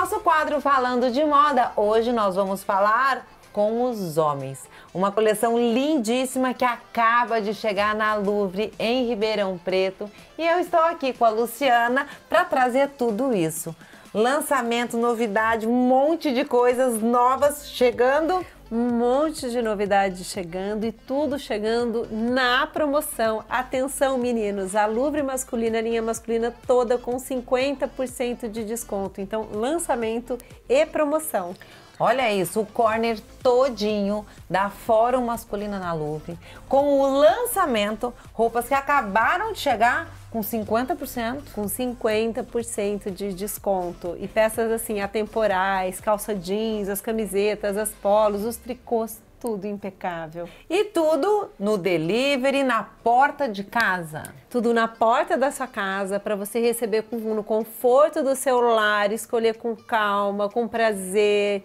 nosso quadro Falando de Moda, hoje nós vamos falar com os homens. Uma coleção lindíssima que acaba de chegar na Louvre, em Ribeirão Preto. E eu estou aqui com a Luciana para trazer tudo isso lançamento, novidade, um monte de coisas novas chegando um monte de novidades chegando e tudo chegando na promoção. Atenção, meninos, a Louvre masculina, linha masculina toda com 50% de desconto. Então, lançamento e promoção. Olha isso, o corner todinho da Fórum Masculina na Louvre, com o lançamento, roupas que acabaram de chegar com 50%. Com 50% de desconto. E peças assim, atemporais, calça jeans, as camisetas, as polos, os os tricôs tudo impecável. E tudo no delivery, na porta de casa. Tudo na porta da sua casa, para você receber com, no conforto do seu lar, escolher com calma, com prazer,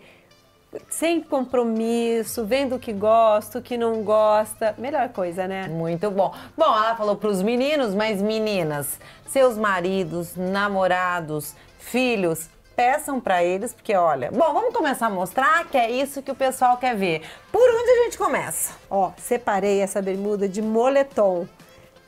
sem compromisso, vendo o que gosta, o que não gosta. Melhor coisa, né? Muito bom. Bom, ela falou para os meninos, mas meninas, seus maridos, namorados, filhos, peçam para eles, porque olha, bom, vamos começar a mostrar que é isso que o pessoal quer ver. Por onde a gente começa? Ó, separei essa bermuda de moletom.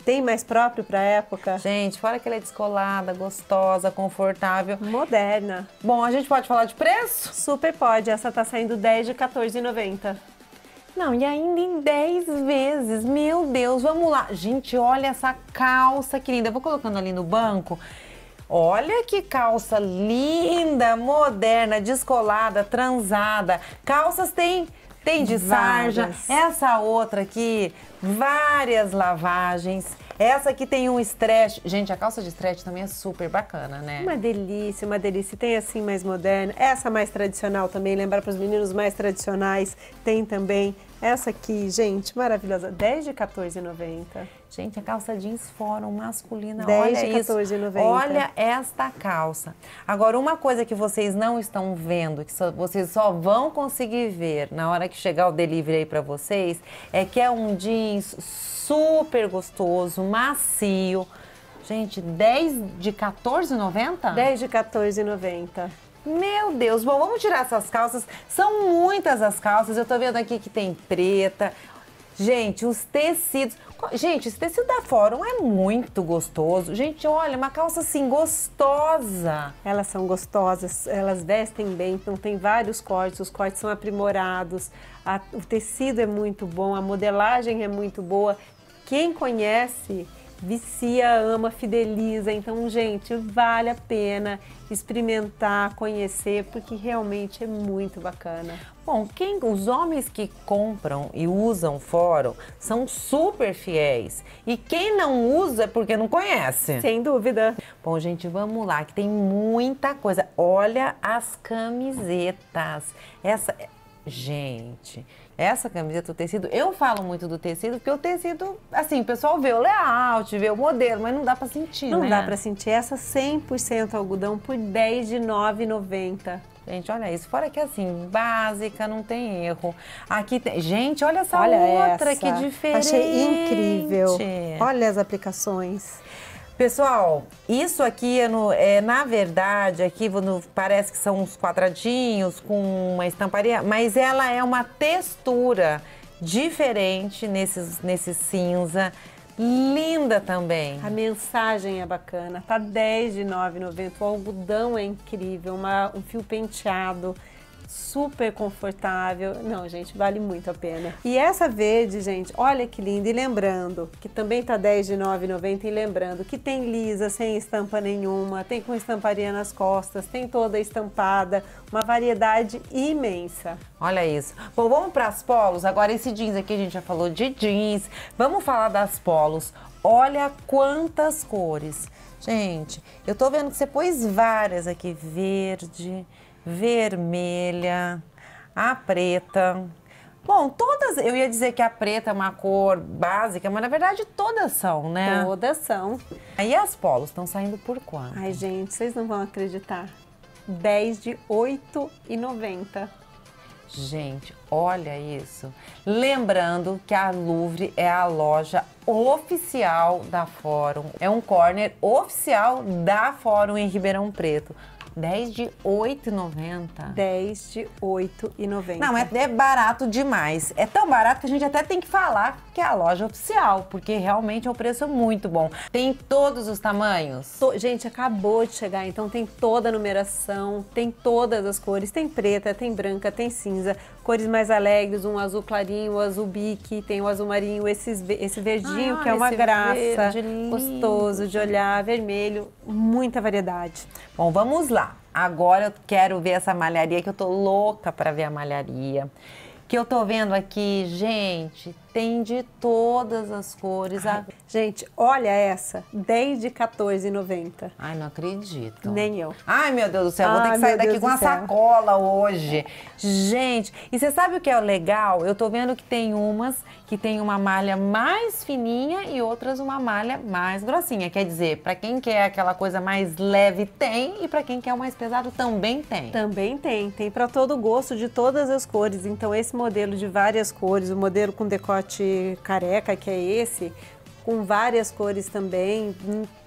Tem mais próprio para época? Gente, fora que ela é descolada, gostosa, confortável. Moderna. Bom, a gente pode falar de preço? Super pode. Essa tá saindo 10 de 14,90. Não, e ainda em 10 vezes. Meu Deus, vamos lá. Gente, olha essa calça que linda. Eu vou colocando ali no banco. Olha que calça linda, moderna, descolada, transada. Calças tem tem de várias. sarja, essa outra aqui, várias lavagens. Essa aqui tem um stretch. Gente, a calça de stretch também é super bacana, né? Uma delícia, uma delícia. Tem assim mais moderna. Essa mais tradicional também, lembrar para os meninos mais tradicionais. Tem também. Essa aqui, gente, maravilhosa. 10 de 14,90. Gente, a calça jeans fórum masculina, 10 olha isso. 14,90. Olha esta calça. Agora, uma coisa que vocês não estão vendo, que só, vocês só vão conseguir ver na hora que chegar o delivery aí para vocês, é que é um jeans super gostoso, macio. Gente, 10 de 14,90? 10 de 14,90. Meu Deus, bom, vamos tirar essas calças. São muitas as calças. Eu tô vendo aqui que tem preta. Gente, os tecidos. Gente, esse tecido da Fórum é muito gostoso. Gente, olha, uma calça assim gostosa. Elas são gostosas, elas vestem bem, então tem vários cortes, os cortes são aprimorados, a, o tecido é muito bom, a modelagem é muito boa. Quem conhece vicia, ama, fideliza. Então, gente, vale a pena experimentar, conhecer, porque realmente é muito bacana. Bom, quem, os homens que compram e usam fórum são super fiéis. E quem não usa é porque não conhece. Sem dúvida. Bom, gente, vamos lá, que tem muita coisa. Olha as camisetas. Essa gente, essa camiseta, o tecido, eu falo muito do tecido, porque o tecido, assim, o pessoal vê o layout, vê o modelo, mas não dá para sentir, Não né? dá para sentir. Essa 100% algodão por 10 de Gente, olha isso. Fora que assim, básica, não tem erro. Aqui tem. Gente, olha essa olha outra, essa. que diferente. Achei incrível. Olha as aplicações. Pessoal, isso aqui é, no, é, na verdade aqui no, parece que são uns quadradinhos com uma estamparia, mas ela é uma textura diferente nesses nesse cinza. Linda também. A mensagem é bacana. Tá 10 de 9,90. O algodão é incrível, uma, um fio penteado super confortável. Não, gente, vale muito a pena. E essa verde, gente, olha que linda. E lembrando, que também tá 10 de E lembrando que tem lisa, sem estampa nenhuma, tem com estamparia nas costas, tem toda estampada, uma variedade imensa. Olha isso. Bom, vamos para as polos. Agora, esse jeans aqui, a gente já falou de jeans. Vamos falar das polos. Olha quantas cores. Gente, eu tô vendo que você pôs várias aqui. verde vermelha, a preta. Bom, todas, eu ia dizer que a preta é uma cor básica, mas na verdade todas são, né? Todas são. Aí as polos estão saindo por quanto? Ai, gente, vocês não vão acreditar. 10 de 8,90. Gente, olha isso. Lembrando que a Louvre é a loja oficial da Fórum. É um corner oficial da Fórum em Ribeirão Preto. 10 de 8,90. 10 de 8,90. Não, é, é barato demais. É tão barato que a gente até tem que falar que é a loja oficial, porque realmente é um preço muito bom. Tem todos os tamanhos? To, gente, acabou de chegar, então tem toda a numeração, tem todas as cores, tem preta, tem branca, tem cinza, cores mais alegres, um azul clarinho, um azul bique, tem o um azul marinho, esses, esse verdinho ah, que é uma graça, verde, gostoso de olhar, vermelho, muita variedade. Bom, vamos lá agora eu quero ver essa malharia, que eu tô louca para ver a malharia. Que eu tô vendo aqui, gente, tem de todas as cores. Ai, a... Gente, olha essa, desde 14,90. Ai, não acredito. Nem eu. Ai, meu Deus do céu, Ai, vou ter que sair daqui com uma céu. sacola hoje. Gente, e você sabe o que é legal? Eu tô vendo que tem umas que tem uma malha mais fininha e outras uma malha mais grossinha. Quer dizer, para quem quer aquela coisa mais leve, tem, e para quem quer o mais pesado, também tem. Também tem, tem para todo gosto, de todas as cores. Então, esse modelo de várias cores, o modelo com decote careca, que é esse, com várias cores também,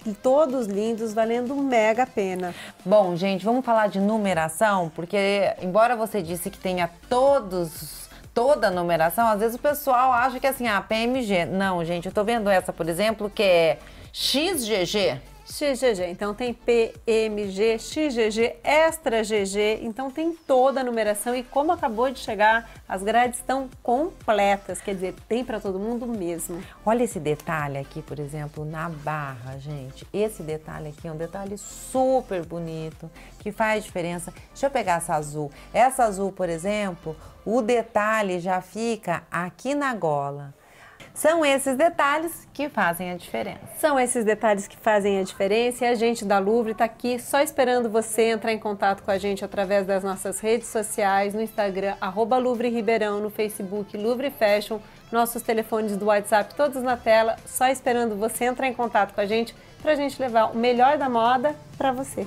e todos lindos, valendo mega pena. Bom, gente, vamos falar de numeração, porque embora você disse que tenha todos toda a numeração, às vezes o pessoal acha que é assim, a ah, PMG. Não, gente, eu tô vendo essa, por exemplo, que é XGG. XGG. Então tem PMG, XGG, Extra GG. Então tem toda a numeração e como acabou de chegar, as grades estão completas. Quer dizer, tem para todo mundo mesmo. Olha esse detalhe aqui, por exemplo, na barra, gente. Esse detalhe aqui é um detalhe super bonito, que faz diferença. Deixa eu pegar essa azul. Essa azul, por exemplo, o detalhe já fica aqui na gola. São esses detalhes que fazem a diferença. São esses detalhes que fazem a diferença e a gente da Louvre está aqui só esperando você entrar em contato com a gente através das nossas redes sociais, no Instagram, arroba Louvre Ribeirão, no Facebook, Louvre Fashion, nossos telefones do WhatsApp todos na tela, só esperando você entrar em contato com a gente para a gente levar o melhor da moda para você.